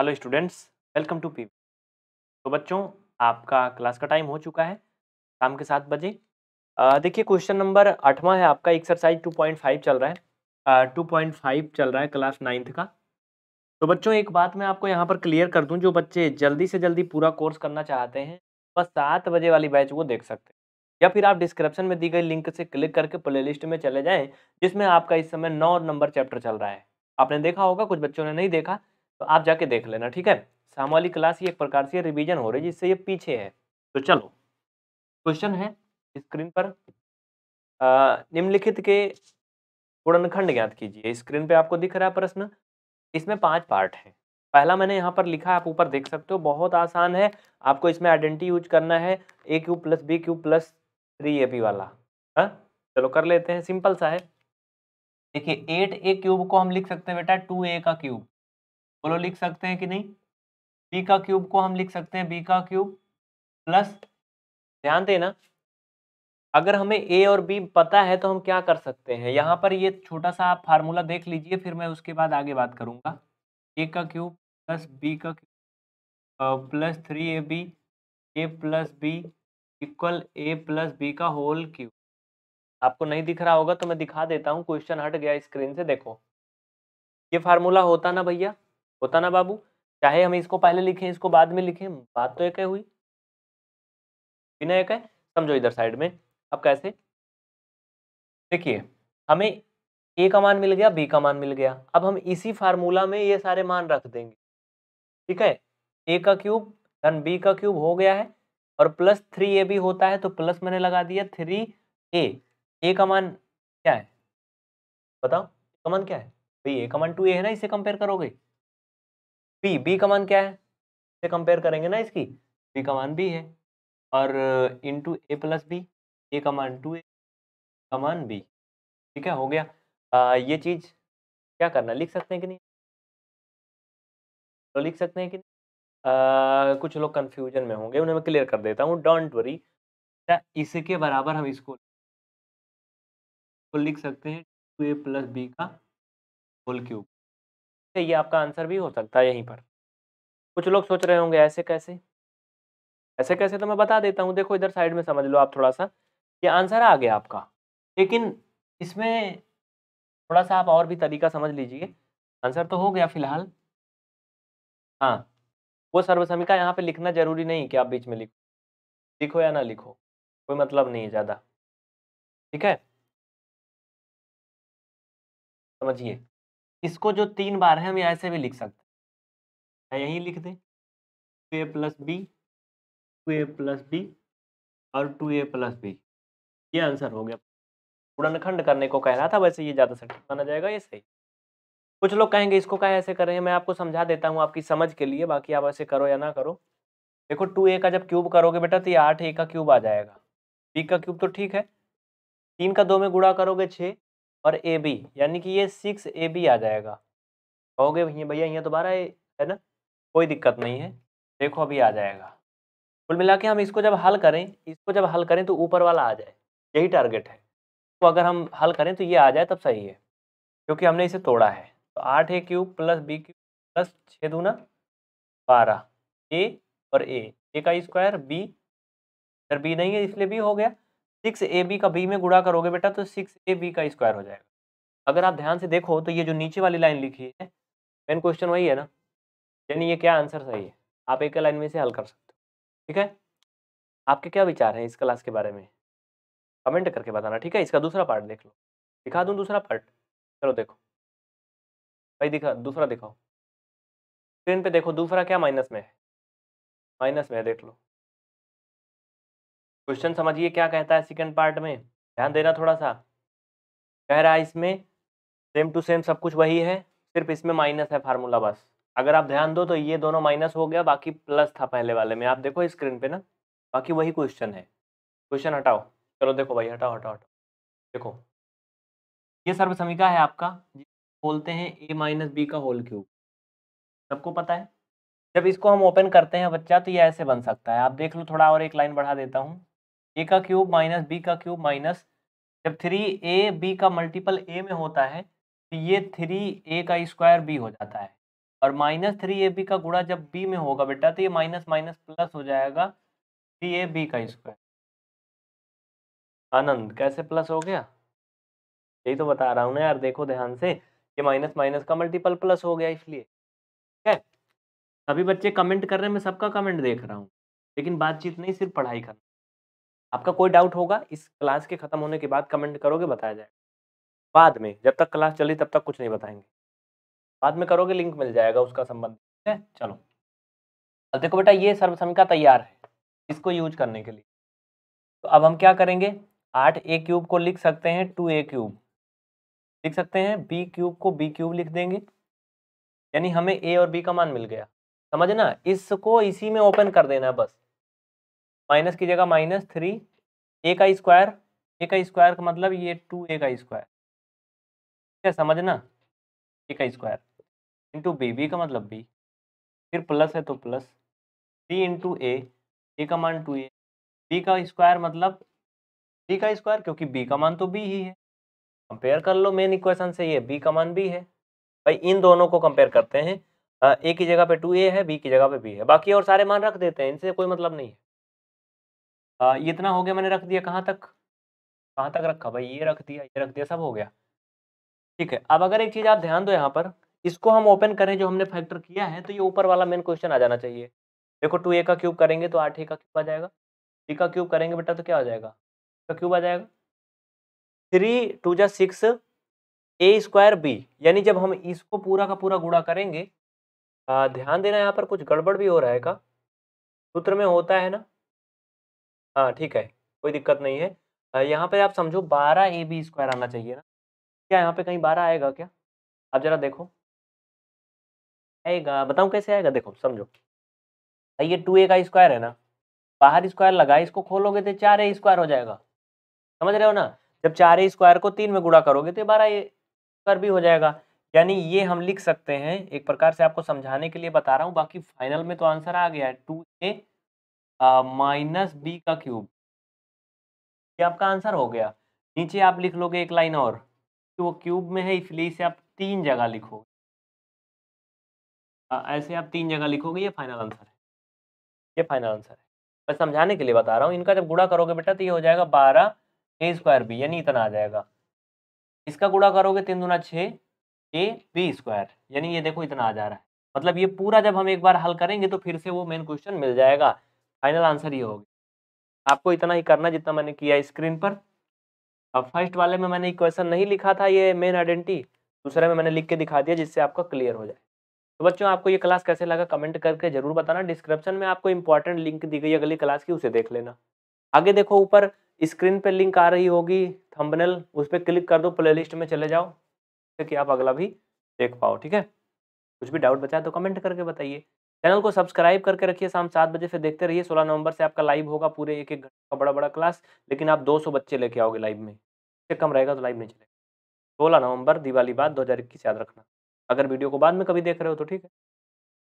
Hello students welcome to P तो बच्चों आपका क्लास का टाइम हो चुका है शाम के सात बजे देखिए क्वेश्चन नंबर आठवां है आपका एक्सरसाइज टू पॉइंट फाइव चल रहा है टू पॉइंट फाइव चल रहा है क्लास नाइन्थ का तो बच्चों एक बात मैं आपको यहाँ पर क्लियर कर दूँ जो बच्चे जल्दी से जल्दी पूरा कोर्स करना चाहते हैं बस सात बजे वाली बैच वो देख सकते हैं या फिर आप डिस्क्रिप्शन में दी गई लिंक से क्लिक करके प्ले में चले जाएँ जिसमें आपका इस समय नौ नंबर चैप्टर चल रहा है आपने देखा होगा कुछ बच्चों ने नहीं देखा तो आप जाके देख लेना ठीक है शाम वाली क्लास ये एक प्रकार से रिवीजन हो रही है जिससे ये पीछे है तो चलो क्वेश्चन है स्क्रीन पर निम्नलिखित के गुणनखंड ज्ञात कीजिए स्क्रीन पे आपको दिख रहा है प्रश्न इसमें पांच पार्ट है पहला मैंने यहाँ पर लिखा आप ऊपर देख सकते हो बहुत आसान है आपको इसमें आइडेंटिटी यूज करना है A Q plus B Q plus three A P वाला हा? चलो कर लेते हैं सिंपल सा है देखिए एट ए क्यूब को हम लिख सकते हैं बेटा टू ए का क्यूब बोलो लिख सकते हैं कि नहीं बी का क्यूब को हम लिख सकते हैं बी का क्यूब प्लस ध्यान देना अगर हमें ए और बी पता है तो हम क्या कर सकते हैं यहाँ पर ये छोटा सा आप फार्मूला देख लीजिए फिर मैं उसके बाद आगे बात करूँगा ए का क्यूब प्लस बी का cube plus three A B A plus B equal A plus B का होल क्यूब आपको नहीं दिख रहा होगा तो मैं दिखा देता हूँ क्वेश्चन हट गया स्क्रीन से देखो ये फार्मूला होता ना भैया होता ना बाबू चाहे हम इसको पहले लिखें इसको बाद में लिखें बात तो एक है हुई बिना एक है समझो इधर साइड में अब कैसे देखिए हमें ए का मान मिल गया बी का मान मिल गया अब हम इसी फार्मूला में ये सारे मान रख देंगे ठीक है ए का क्यूब धन बी का क्यूब हो गया है और प्लस थ्री ए भी होता है तो प्लस मैंने लगा दिया थ्री ए ए का मान क्या है बताओ कमान क्या है भाई ए कमान टू ए है ना इसे कंपेयर करोगे बी बी का मान क्या है इसे कंपेयर करेंगे ना इसकी बी का मान बी है और into A plus B A का मान टू ए का मान बी ठीक है हो गया आ, ये चीज़ क्या करना लिख सकते हैं कि नहीं तो लिख सकते हैं कि नहीं आ, कुछ लोग कन्फ्यूजन में होंगे उन्हें मैं क्लियर कर देता हूँ डोंट वरी अच्छा, इसके बराबर हम इसको लिख सकते हैं टू ए प्लस बी का होल क्यूब ये आपका आंसर भी हो सकता है यहीं पर कुछ लोग सोच रहे होंगे ऐसे कैसे ऐसे कैसे तो मैं बता देता हूँ देखो इधर साइड में समझ लो आप थोड़ा सा ये आंसर आ गया आपका लेकिन इसमें थोड़ा सा आप और भी तरीका समझ लीजिए आंसर तो हो गया फिलहाल हाँ वो सर्वसमिका यहाँ पे लिखना जरूरी नहीं कि आप बीच में लिखो लिखो या ना लिखो कोई मतलब नहीं है ज़्यादा ठीक है समझिए इसको जो तीन बार है हम ऐसे भी लिख सकते हैं यहीं लिख दें two A plus B two A plus B और टू ए प्लस बी ये आंसर हो गया गुणनखंड करने को कह रहा था वैसे ये ज़्यादा सटीक माना जाएगा ये सही कुछ लोग कहेंगे इसको क्या ऐसे करें मैं आपको समझा देता हूँ आपकी समझ के लिए बाकी आप ऐसे करो या ना करो देखो टू ए का जब क्यूब करोगे बेटा तो ये आठ ए का क्यूब आ जाएगा बी का क्यूब तो ठीक है तीन का दो में गुड़ा करोगे छः और ए बी यानी कि ये सिक्स ए बी आ जाएगा कहोगे भैया भैया यहाँ तो दोबारा है ना कोई दिक्कत नहीं है देखो अभी आ जाएगा कुल मिला के हम इसको जब हल करें इसको जब हल करें तो ऊपर वाला आ जाए यही टारगेट है तो अगर हम हल करें तो ये आ जाए तब सही है क्योंकि हमने इसे तोड़ा है तो आठ A cube plus B cube plus छः दूना बारह ए और ए ए का स्क्वायर बी अगर बी नहीं है इसलिए बी हो गया सिक्स ए बी का बी में गुड़ा करोगे बेटा तो सिक्स ए बी का स्क्वायर हो जाएगा अगर आप ध्यान से देखो तो ये जो नीचे वाली लाइन लिखी है मेन क्वेश्चन वही है ना यानी ये क्या आंसर सही है आप एक लाइन में से हल कर सकते हो ठीक है आपके क्या विचार हैं इस क्लास के बारे में कमेंट करके बताना ठीक है इसका दूसरा पार्ट देख लो दिखा दूँ दूसरा पार्ट चलो देखो भाई दिखा दूसरा दिखाओ स्क्रीन पर देखो दूसरा क्या माइनस में है माइनस में है देख लो क्वेश्चन समझिए क्या कहता है सेकंड पार्ट में ध्यान देना थोड़ा सा कह रहा है इसमें सेम टू सेम सब कुछ वही है सिर्फ इसमें माइनस है फार्मूला बस अगर आप ध्यान दो तो ये दोनों माइनस हो गया बाकी प्लस था पहले वाले में आप देखो स्क्रीन पे ना बाकी वही क्वेश्चन है क्वेश्चन हटाओ चलो देखो भाई हटाओ हटाओ हटाओ देखो ये सर्वसमिका है आपका बोलते हैं ए माइनस बी का होल क्यूब सबको पता है जब इसको हम ओपन करते हैं बच्चा तो ये ऐसे बन सकता है आप देख लो थोड़ा और एक लाइन बढ़ा देता हूँ ए का क्यूब माइनस बी का क्यूब माइनस जब थ्री ए बी का मल्टीपल ए में होता है तो ये थ्री ए का स्क्वायर बी हो जाता है और माइनस थ्री ए बी का गुड़ा जब बी में होगा बेटा तो ये माइनस माइनस प्लस हो जाएगा थ्री ए बी का स्क्वायर आनंद कैसे प्लस हो गया यही तो बता रहा हूँ ना यार देखो ध्यान से ये माइनस माइनस का मल्टीपल प्लस हो गया इसलिए ठीक है सभी बच्चे कमेंट कर रहे हैं मैं सबका कमेंट देख रहा हूँ लेकिन बातचीत नहीं सिर्फ पढ़ाई करना आपका कोई डाउट होगा इस क्लास के ख़त्म होने के बाद कमेंट करोगे बताया जाएगा बाद में जब तक क्लास चली तब तक कुछ नहीं बताएंगे बाद में करोगे लिंक मिल जाएगा उसका संबंध है चलो अब देखो बेटा ये सर्वसमिका तैयार है इसको यूज करने के लिए तो अब हम क्या करेंगे आठ ए क्यूब को लिख सकते हैं टू ए क्यूब लिख सकते हैं बी क्यूब को बी क्यूब लिख देंगे यानी हमें ए और बी का मान मिल गया समझना इसको इसी में ओपन कर देना बस माइनस की जगह माइनस थ्री ए का स्क्वायर ए का स्क्वायर का मतलब ये टू ए का स्क्वायर ठीक है समझना ए का स्क्वायर इंटू बी बी का मतलब बी फिर प्लस है तो plus three into A A का मान टू ए बी का स्क्वायर मतलब बी का स्क्वायर क्योंकि बी का मान तो बी ही है कंपेयर कर लो मेन इक्वेशन से ये बी का मान बी है भाई इन दोनों को कंपेयर करते हैं ए की जगह पे टू ए है बी की जगह पे बी है बाकी और सारे मान रख देते हैं इनसे कोई मतलब नहीं है आ, ये इतना हो गया मैंने रख दिया कहाँ तक कहाँ तक रखा भाई ये रख दिया ये रख दिया सब हो गया ठीक है अब अगर एक चीज़ आप ध्यान दो यहाँ पर इसको हम ओपन करें जो हमने फैक्टर किया है तो ये ऊपर वाला मेन क्वेश्चन आ जाना चाहिए देखो टू ए का क्यूब करेंगे तो आठ ए का क्यूब आ जाएगा थ्री का क्यूब करेंगे बेटा तो क्या आ जाएगा का तो क्यूब आ जाएगा थ्री टू जा सिक्स ए स्क्वायर बी यानी जब हम इसको पूरा का पूरा गुड़ा करेंगे आ, ध्यान देना यहाँ पर कुछ गड़बड़ भी हो रहा है का सूत्र में होता है ना हाँ ठीक है कोई दिक्कत नहीं है यहाँ पे आप समझो बारह ए बी स्क्वायर आना चाहिए ना क्या यहाँ पे कहीं बारह आएगा क्या आप जरा देखो आएगा बताऊँ कैसे आएगा देखो समझो ये टू ए का स्क्वायर है ना बाहर स्क्वायर लगा इसको खोलोगे तो चार ए स्क्वायर हो जाएगा समझ रहे हो ना जब चार ए स्क्वायर को तीन में गुड़ा करोगे तो बारह ए स्क्वायर भी हो जाएगा यानी ये हम लिख सकते हैं एक प्रकार से आपको समझाने के लिए बता रहा हूँ बाकी फाइनल में तो आंसर आ गया है टू ए माइनस बी का क्यूब ये आपका आंसर हो गया नीचे आप लिख लोगे एक लाइन और कि वो क्यूब में है इसलिए इसे आप तीन जगह लिखोगे ऐसे आप तीन जगह लिखोगे ये फाइनल आंसर है ये फाइनल आंसर है मैं समझाने के लिए बता रहा हूँ इनका जब गुड़ा करोगे बेटा तो ये हो जाएगा बारह ए स्क्वायर बी यानी इतना आ जाएगा इसका गुड़ा करोगे तीन दुना छः ए बी स्क्वायर यानी ये देखो इतना आ जा रहा है मतलब ये पूरा जब हम एक बार हल करेंगे तो फिर से वो मेन क्वेश्चन मिल जाएगा फाइनल आंसर ये हाँ। होगा आपको इतना ही करना जितना मैंने किया स्क्रीन पर अब फर्स्ट वाले में मैंने क्वेश्चन नहीं लिखा था ये मेन आइडेंटिटी दूसरे में मैंने लिख के दिखा दिया जिससे आपका क्लियर हो जाए तो बच्चों आपको ये क्लास कैसे लगा कमेंट करके जरूर बताना डिस्क्रिप्शन में आपको इंपॉर्टेंट लिंक दी गई अगली क्लास की उसे देख लेना आगे देखो ऊपर स्क्रीन पर लिंक आ रही होगी थंबनेल उस पर क्लिक कर दो प्ले में चले जाओ ताकि आप अगला भी देख पाओ ठीक है कुछ भी डाउट बचाए तो कमेंट करके बताइए चैनल को सब्सक्राइब करके रखिए शाम सात बजे फिर देखते रहिए सोलह नवंबर से आपका लाइव होगा पूरे एक एक घंटे का बड़ा बड़ा क्लास लेकिन आप दो सौ बच्चे लेके आओगे लाइव में इससे कम रहेगा तो लाइव नहीं चलेगा सोलह नवंबर दिवाली बाद दो हज़ार इक्कीस याद रखना अगर वीडियो को बाद में कभी देख रहे हो तो ठीक है